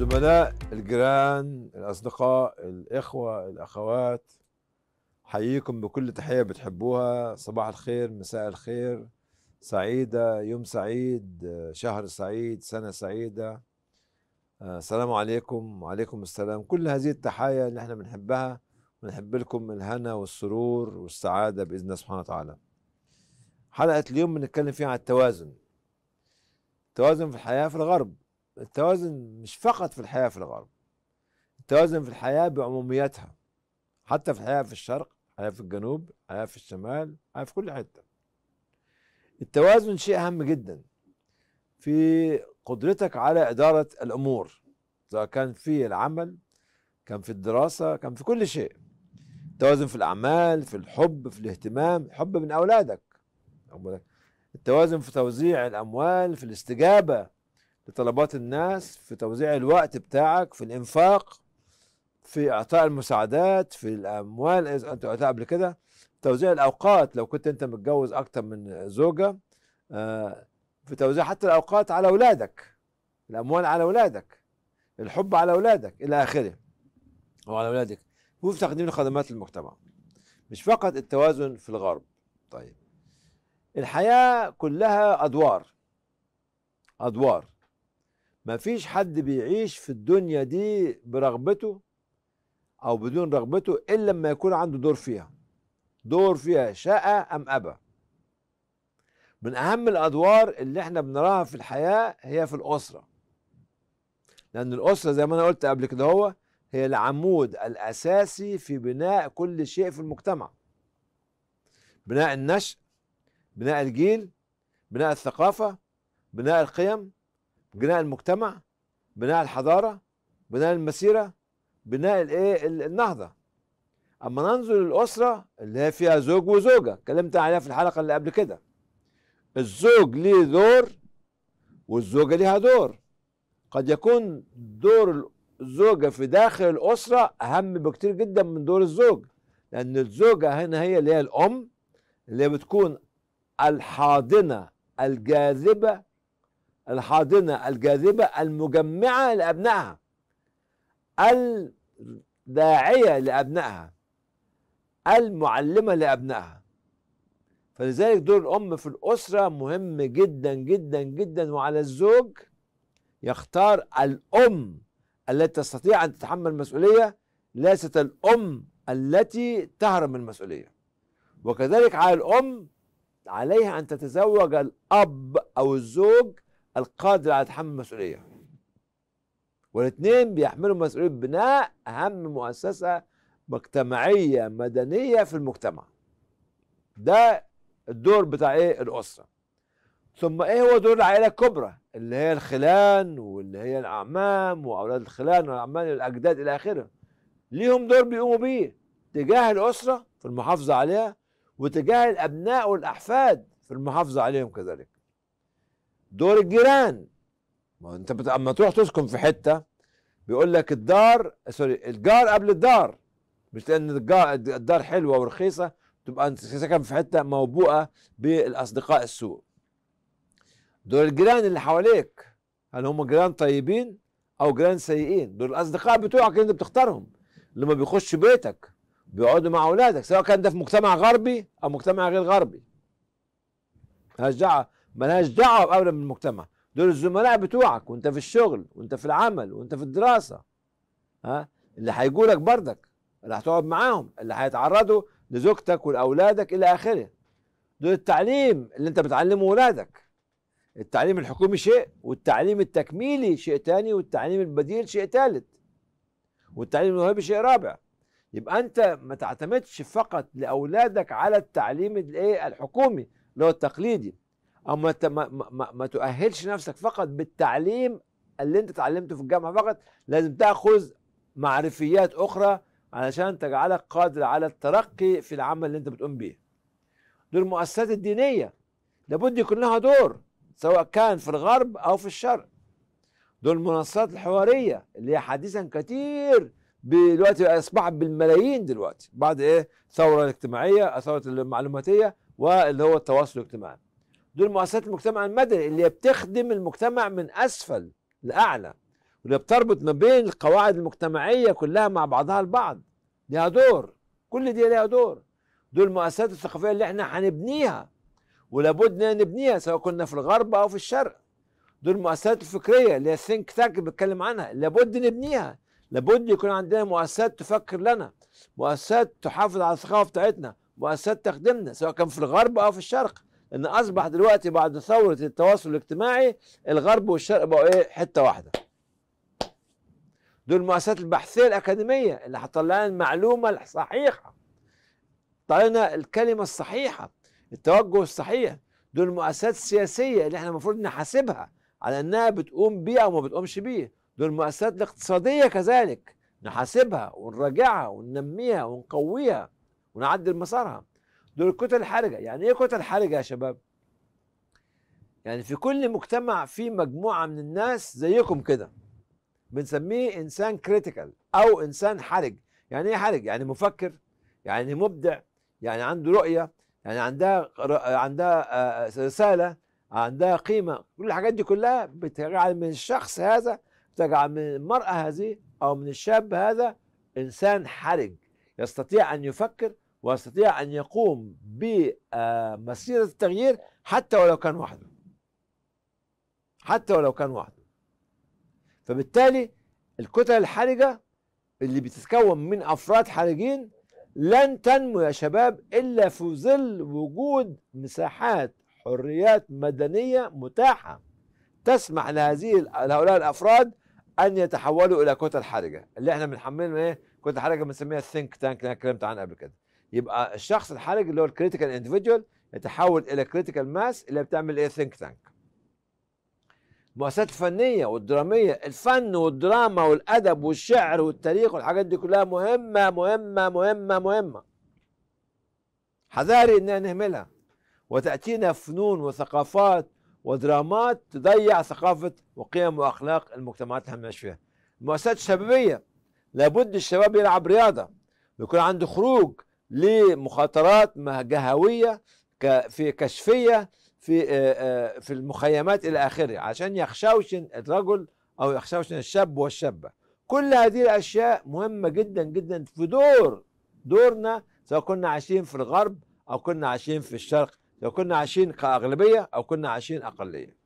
الزملاء الجيران الأصدقاء الإخوة الأخوات حييكم بكل تحية بتحبوها صباح الخير مساء الخير سعيدة يوم سعيد شهر سعيد سنة سعيدة آه، السلام عليكم وعليكم السلام كل هذه التحايا اللي احنا بنحبها بنحب لكم الهنا والسرور والسعادة بإذن الله سبحانه وتعالى حلقة اليوم بنتكلم فيها عن التوازن التوازن في الحياة في الغرب التوازن مش فقط في الحياة في الغرب التوازن في الحياة بعمومياتها حتى في الحياة في الشرق الحياة في الجنوب الحياة في الشمال الحياة في كل حتة التوازن شيء أهم جدا في قدرتك على إدارة الأمور سواء كان في العمل كان في الدراسة كان في كل شيء التوازن في الأعمال في الحب في الاهتمام حب من أولادك التوازن في توزيع الأموال في الاستجابة لطلبات الناس في توزيع الوقت بتاعك في الانفاق في اعطاء المساعدات في الاموال اذا انت اعطاء قبل كده توزيع الاوقات لو كنت انت متجوز اكتر من زوجه آه، في توزيع حتى الاوقات على اولادك الاموال على اولادك الحب على اولادك الى اخره وعلى اولادك وفي تقديم الخدمات للمجتمع مش فقط التوازن في الغرب طيب الحياه كلها ادوار ادوار ما فيش حد بيعيش في الدنيا دي برغبته او بدون رغبته الا لما يكون عنده دور فيها دور فيها شاء ام ابى من اهم الادوار اللي احنا بنراها في الحياه هي في الاسره لان الاسره زي ما انا قلت قبل كده هو هي العمود الاساسي في بناء كل شيء في المجتمع بناء النشء بناء الجيل بناء الثقافه بناء القيم بناء المجتمع بناء الحضاره بناء المسيره بناء الايه النهضه اما ننظر للاسره اللي هي فيها زوج وزوجه اتكلمت عليها في الحلقه اللي قبل كده الزوج ليه دور والزوجه ليها دور قد يكون دور الزوجه في داخل الاسره اهم بكتير جدا من دور الزوج لان الزوجه هنا هي اللي هي الام اللي بتكون الحاضنه الجاذبه الحاضنة الجاذبة المجمعة لأبنائها الداعية لأبنائها المعلمة لأبنائها فلذلك دور الأم في الأسرة مهم جدا جدا جدا وعلى الزوج يختار الأم التي تستطيع أن تتحمل المسؤولية ليست الأم التي تهرب من المسؤولية وكذلك على الأم عليها أن تتزوج الأب أو الزوج القادر على تحمل المسؤوليه والاثنين بيحملوا مسؤوليه بناء اهم مؤسسه مجتمعيه مدنيه في المجتمع ده الدور بتاع ايه الاسره ثم ايه هو دور العائله الكبرى اللي هي الخلان واللي هي الاعمام واولاد الخلان والاعمام الاجداد الى اخره ليهم دور بيقوموا بيه تجاه الاسره في المحافظه عليها وتجاه الابناء والاحفاد في المحافظه عليهم كذلك دور الجيران ما انت اما تروح تسكن في حته بيقول لك الدار سوري الجار قبل الدار مش لان الجار الدار حلوه ورخيصه تبقى انت ساكن في حته موبوءه بالاصدقاء السوء دول الجيران اللي حواليك هل هم جيران طيبين او جيران سيئين دول الاصدقاء بتوعك اللي انت بتختارهم لما بيخش بيتك بيقعدوا مع اولادك سواء كان ده في مجتمع غربي او مجتمع غير غربي ملهاش دعوه ملهاش دعوه باولى من المجتمع دول الزملاء بتوعك وانت في الشغل وانت في العمل وانت في الدراسه ها اللي هيجوا لك بردك اللي هتقعد معاهم اللي هيتعرضوا لزوجتك ولاولادك الى اخره دول التعليم اللي انت بتعلمه ولادك التعليم الحكومي شيء والتعليم التكميلي شيء تاني والتعليم البديل شيء ثالث والتعليم الوهابي شيء رابع يبقى انت ما تعتمدش فقط لاولادك على التعليم الايه الحكومي اللي هو التقليدي او ما, ما, ما تؤهلش نفسك فقط بالتعليم اللي انت تعلمته في الجامعه فقط لازم تاخذ معرفيات اخرى علشان تجعلك قادر على الترقي في العمل اللي انت بتقوم بيه دول المؤسسات الدينيه لابد يكون لها دور سواء كان في الغرب او في الشرق دول المنصات الحواريه اللي هي حديثا كتير دلوقتي اصبحت بالملايين دلوقتي بعد ايه الثوره الاجتماعيه الثوره المعلوماتيه واللي هو التواصل الاجتماعي دول مؤسسات المجتمع المدني اللي بتخدم المجتمع من اسفل لاعلى واللي بتربط ما بين القواعد المجتمعيه كلها مع بعضها البعض ليها دور كل دي ليها دور دول المؤسسات الثقافيه اللي احنا هنبنيها ولابد نبنيها سواء كنا في الغرب او في الشرق دول المؤسسات الفكريه اللي هي الثينك تانك بيتكلم بتكلم عنها لابد نبنيها لابد يكون عندنا مؤسسات تفكر لنا مؤسسات تحافظ على الثقافه بتاعتنا مؤسسات تخدمنا سواء كان في الغرب او في الشرق ان اصبح دلوقتي بعد ثوره التواصل الاجتماعي الغرب والشرق بقوا ايه حته واحده دول المؤسسات البحثيه الاكاديميه اللي هتطلع لنا المعلومه الصحيحه طلع لنا الكلمه الصحيحه التوجه الصحيح دول المؤسسات السياسيه اللي احنا المفروض نحاسبها على انها بتقوم بيه او ما بتقومش بيه دول المؤسسات الاقتصاديه كذلك نحاسبها ونراجعها وننميها ونقويها ونعدل مسارها دول الكتل الحرجه يعني ايه كتل حرجه يا شباب يعني في كل مجتمع في مجموعه من الناس زيكم كده بنسميه انسان كريتيكال او انسان حرج يعني ايه حرج يعني مفكر يعني مبدع يعني عنده رؤيه يعني عندها عندها آه، رساله عندها قيمه كل الحاجات دي كلها بتجعل من الشخص هذا بتجعل من المراه هذه او من الشاب هذا انسان حرج يستطيع ان يفكر ويستطيع أن يقوم بمسيرة التغيير حتى ولو كان وحده حتى ولو كان وحده فبالتالي الكتل الحرجة اللي بتتكون من أفراد حرجين لن تنمو يا شباب إلا في ظل وجود مساحات حريات مدنية متاحة تسمح لهذه لهؤلاء الأفراد أن يتحولوا إلى كتل حرجة اللي احنا بنحملها إيه؟ كتل حرجة بنسميها ثينك تانك اللي أنا اتكلمت عنها قبل كده يبقى الشخص الحرج اللي هو الكريتيكال اندفجوال يتحول الى كريتيكال ماس اللي بتعمل ايه ثينك تانك المؤسسات الفنيه والدراميه الفن والدراما والادب والشعر والتاريخ والحاجات دي كلها مهمه مهمه مهمه مهمه حذاري ان نهملها وتاتينا فنون وثقافات ودرامات تضيع ثقافه وقيم واخلاق المجتمعات اللي احنا فيها المؤسسات الشبابيه لابد الشباب يلعب رياضه ويكون عنده خروج لمخاطرات جهويه في كشفيه في آه، آه، في المخيمات الى اخره عشان يخشوشن الرجل او يخشوشن الشاب والشابه كل هذه الاشياء مهمه جدا جدا في دور دورنا سواء كنا عايشين في الغرب او كنا عايشين في الشرق لو كنا عايشين كاغلبيه او كنا عايشين اقليه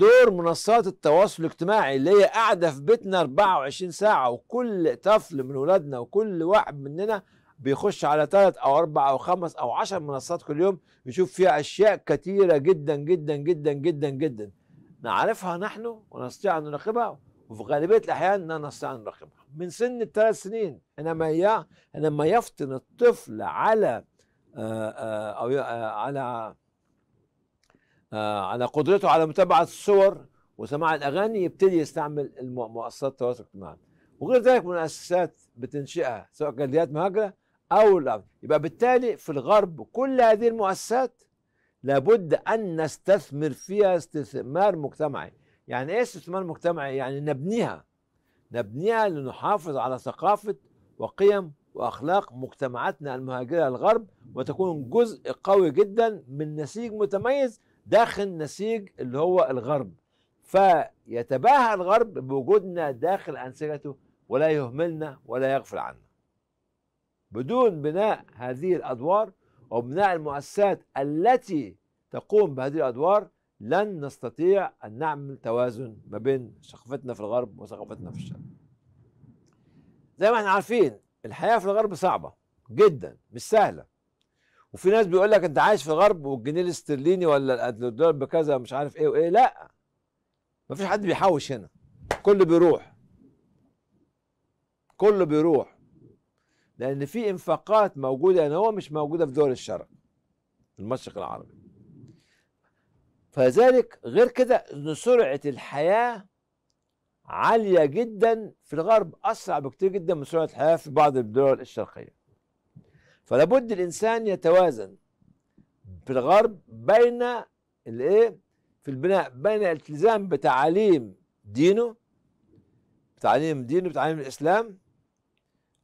دور منصات التواصل الاجتماعي اللي هي قاعده في بيتنا 24 ساعه وكل طفل من ولادنا وكل واحد مننا بيخش على ثلاث او اربع او خمس او عشر منصات كل يوم يشوف فيها اشياء كثيره جدا جدا جدا جدا جدا نعرفها نحن ونستطيع ان نراقبها وفي غالبيه الاحيان لا نستطيع ان نراقبها من سن الثلاث سنين يا انما يفطن الطفل على آآ آه، آآ آه، او آآ آه، على آه، على قدرته على متابعه الصور وسماع الاغاني يبتدي يستعمل مؤسسات التواصل الاجتماعي وغير ذلك مؤسسات بتنشئها سواء جاليات مهاجره او الأرض. يبقى بالتالي في الغرب كل هذه المؤسسات لابد ان نستثمر فيها استثمار مجتمعي يعني ايه استثمار مجتمعي يعني نبنيها نبنيها لنحافظ على ثقافه وقيم واخلاق مجتمعاتنا المهاجره الغرب وتكون جزء قوي جدا من نسيج متميز داخل نسيج اللي هو الغرب فيتباهى الغرب بوجودنا داخل أنسجته ولا يهملنا ولا يغفل عنا بدون بناء هذه الأدوار وبناء المؤسسات التي تقوم بهذه الأدوار لن نستطيع أن نعمل توازن ما بين ثقافتنا في الغرب وثقافتنا في الشرق زي ما احنا عارفين الحياة في الغرب صعبة جدا مش سهلة وفي ناس بيقول لك انت عايش في الغرب والجنيه الاسترليني ولا الدولار بكذا مش عارف ايه وايه لا مفيش حد بيحوش هنا كله بيروح كله بيروح لان في انفاقات موجوده هنا يعني هو مش موجوده في دول الشرق المشرق العربي فذلك غير كده ان سرعه الحياه عاليه جدا في الغرب اسرع بكتير جدا من سرعه الحياه في بعض الدول الشرقيه فلابد الانسان يتوازن في الغرب بين الايه في البناء بين الالتزام بتعاليم دينه بتعاليم دينه بتعاليم الاسلام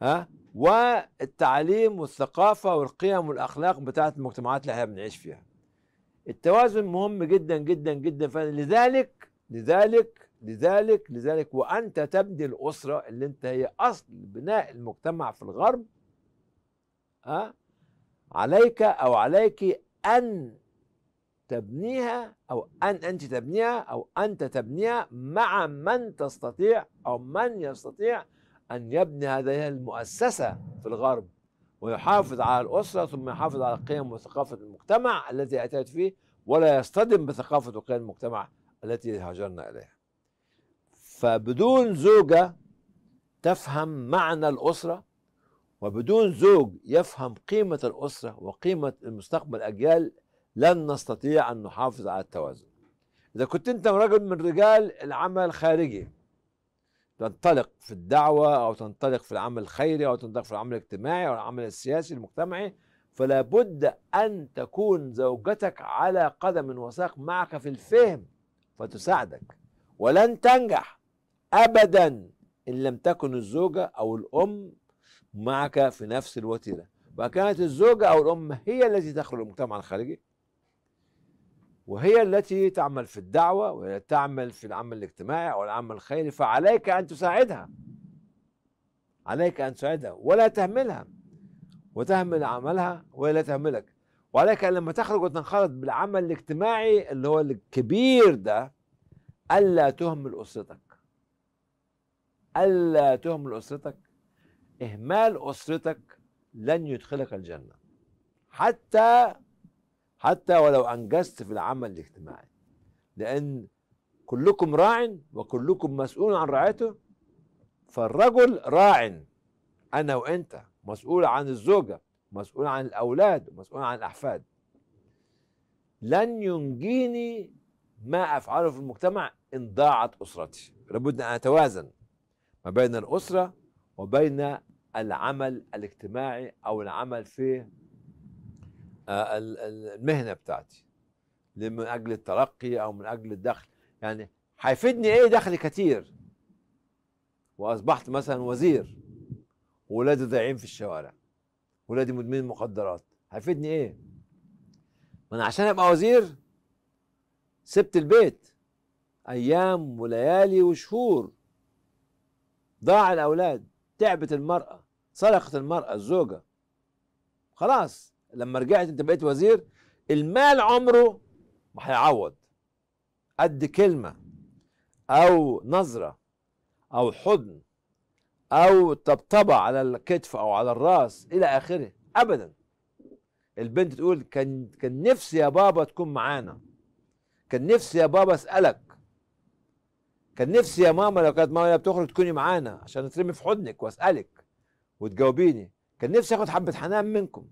ها والتعليم والثقافه والقيم والاخلاق بتاعت المجتمعات اللي احنا بنعيش فيها التوازن مهم جدا جدا جدا فلذلك لذلك لذلك لذلك وانت تبني الاسره اللي انت هي اصل بناء المجتمع في الغرب ها عليك أو عليك أن تبنيها أو أن أنت تبنيها أو أنت تبنيها مع من تستطيع أو من يستطيع أن يبني هذه المؤسسة في الغرب ويحافظ على الأسرة ثم يحافظ على قيم وثقافة المجتمع الذي أتيت فيه ولا يصطدم بثقافة وقيم المجتمع التي هاجرنا إليها فبدون زوجة تفهم معنى الأسرة وبدون زوج يفهم قيمة الأسرة وقيمة المستقبل الأجيال لن نستطيع أن نحافظ على التوازن إذا كنت أنت رجل من رجال العمل الخارجي تنطلق في الدعوة أو تنطلق في العمل الخيري أو تنطلق في العمل الاجتماعي أو العمل السياسي المجتمعي فلا بد أن تكون زوجتك على قدم وساق معك في الفهم فتساعدك ولن تنجح أبدا إن لم تكن الزوجة أو الأم معك في نفس الوتيرة وكانت الزوجة أو الأم هي التي تخرج المجتمع الخارجي وهي التي تعمل في الدعوة وهي تعمل في العمل الاجتماعي أو العمل الخيري فعليك أن تساعدها عليك أن تساعدها ولا تهملها وتهمل عملها وهي لا تهملك وعليك أن لما تخرج وتنخرط بالعمل الاجتماعي اللي هو الكبير ده ألا تهمل أسرتك ألا تهمل أسرتك إهمال أسرتك لن يدخلك الجنة حتى حتى ولو أنجزت في العمل الاجتماعي لأن كلكم راع وكلكم مسؤول عن رعيته فالرجل راع أنا وأنت مسؤول عن الزوجة مسؤول عن الأولاد مسؤول عن الأحفاد لن ينجيني ما أفعله في المجتمع إن ضاعت أسرتي لابد أن أتوازن ما بين الأسرة وبين العمل الاجتماعي او العمل في آه، المهنه بتاعتي من اجل الترقي او من اجل الدخل يعني هيفيدني ايه دخل كتير واصبحت مثلا وزير وولادي ضايعين في الشوارع ولادي مدمنين مخدرات هيفيدني ايه ما انا عشان ابقى وزير سبت البيت ايام وليالي وشهور ضاع الاولاد تعبت المرأة صرخت المرأة الزوجة خلاص لما رجعت انت بقيت وزير المال عمره ما هيعوض قد كلمة أو نظرة أو حضن أو طبطبة على الكتف أو على الراس إلى آخره أبدا البنت تقول كان كان نفسي يا بابا تكون معانا كان نفسي يا بابا أسألك كان نفسي يا ماما لو كانت ماما بتخرج تكوني معانا عشان اترمي في حضنك واسالك وتجاوبيني كان نفسي اخد حبه حنان منكم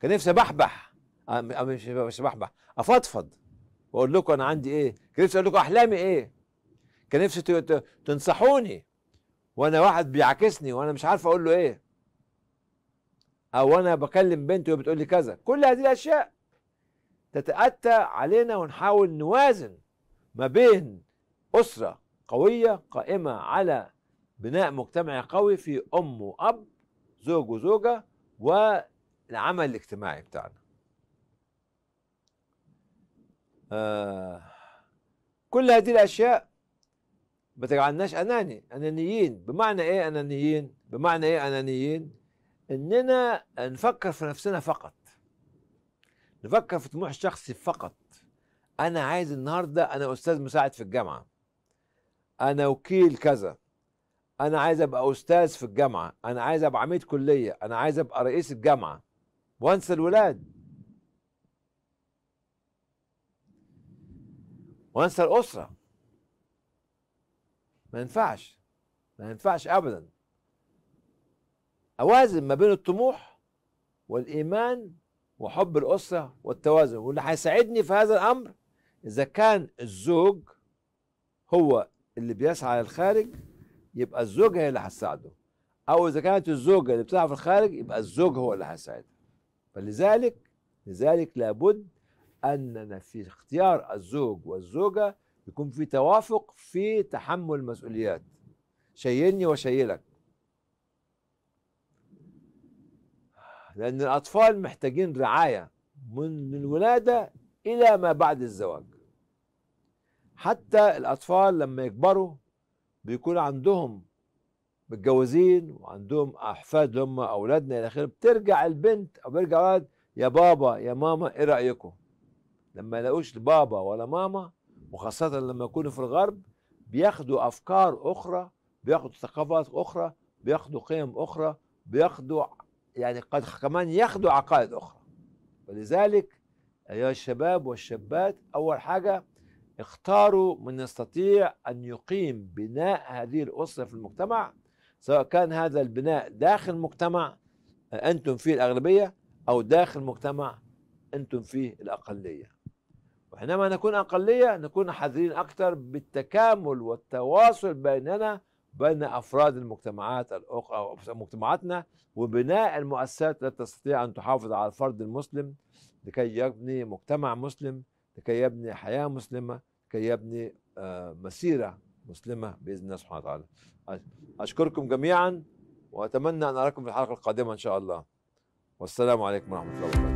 كان نفسي ابحبح آه، آه، مش مش بحبح افضفض واقول لكم انا عندي ايه كان نفسي اقول لكم احلامي ايه كان نفسي تنصحوني وانا واحد بيعاكسني وانا مش عارف اقول له ايه او انا بكلم بنتي وهي بتقول لي كذا كل هذه الاشياء تتاتى علينا ونحاول نوازن ما بين أسرة قوية قائمة على بناء مجتمعي قوي في أم وأب زوج وزوجة والعمل الاجتماعي بتاعنا آه كل هذه الأشياء ما تجعلناش أناني أنانيين بمعنى إيه أنانيين بمعنى إيه أنانيين إننا نفكر في نفسنا فقط نفكر في طموح الشخصي فقط أنا عايز النهاردة أنا أستاذ مساعد في الجامعة انا وكيل كذا انا عايز ابقى استاذ في الجامعه انا عايز ابقى عميد كليه انا عايز ابقى رئيس الجامعه وانسى الولاد وانسى الاسره ما ينفعش ما ينفعش ابدا اوازن ما بين الطموح والايمان وحب الاسره والتوازن واللي هيساعدني في هذا الامر اذا كان الزوج هو اللي بيسعى للخارج يبقى الزوجه هي اللي هتساعده او اذا كانت الزوجه اللي بتسعى في الخارج يبقى الزوج هو اللي هيساعدها فلذلك لذلك لابد اننا في اختيار الزوج والزوجه يكون في توافق في تحمل المسؤوليات شيلني وشيلك لان الاطفال محتاجين رعايه من الولاده الى ما بعد الزواج حتى الأطفال لما يكبروا بيكون عندهم متجوزين وعندهم أحفاد هم أولادنا إلى آخره بترجع البنت أو بيرجع الولد يا بابا يا ماما إيه رأيكم؟ لما يلاقوش بابا ولا ماما وخاصة لما يكونوا في الغرب بياخدوا أفكار أخرى بياخدوا ثقافات أخرى بياخدوا قيم أخرى بياخدوا يعني قد كمان ياخدوا عقائد أخرى ولذلك أيها الشباب والشابات أول حاجة اختاروا من يستطيع أن يقيم بناء هذه الأسرة في المجتمع سواء كان هذا البناء داخل مجتمع أنتم فيه الأغلبية أو داخل مجتمع أنتم فيه الأقلية وحينما نكون أقلية نكون حذرين أكثر بالتكامل والتواصل بيننا بين أفراد المجتمعات الأخرى أو مجتمعاتنا وبناء المؤسسات التي تستطيع أن تحافظ على الفرد المسلم لكي يبني مجتمع مسلم لكي يبني حياة مسلمة لكي يبني آه، مسيرة مسلمة بإذن الله سبحانه وتعالى أشكركم جميعا وأتمنى أن أراكم في الحلقة القادمة إن شاء الله والسلام عليكم ورحمة الله وبركاته